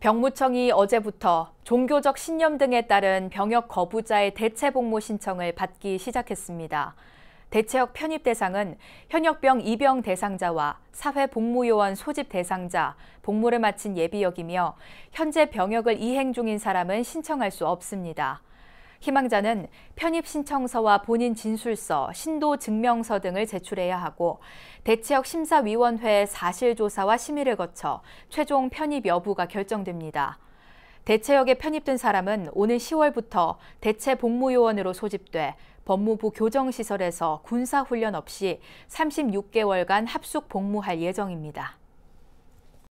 병무청이 어제부터 종교적 신념 등에 따른 병역 거부자의 대체 복무 신청을 받기 시작했습니다. 대체역 편입 대상은 현역병 입영 대상자와 사회복무요원 소집 대상자, 복무를 마친 예비역이며 현재 병역을 이행 중인 사람은 신청할 수 없습니다. 희망자는 편입 신청서와 본인 진술서, 신도 증명서 등을 제출해야 하고 대체역 심사위원회 사실조사와 심의를 거쳐 최종 편입 여부가 결정됩니다. 대체역에 편입된 사람은 오는 10월부터 대체 복무요원으로 소집돼 법무부 교정시설에서 군사훈련 없이 36개월간 합숙 복무할 예정입니다.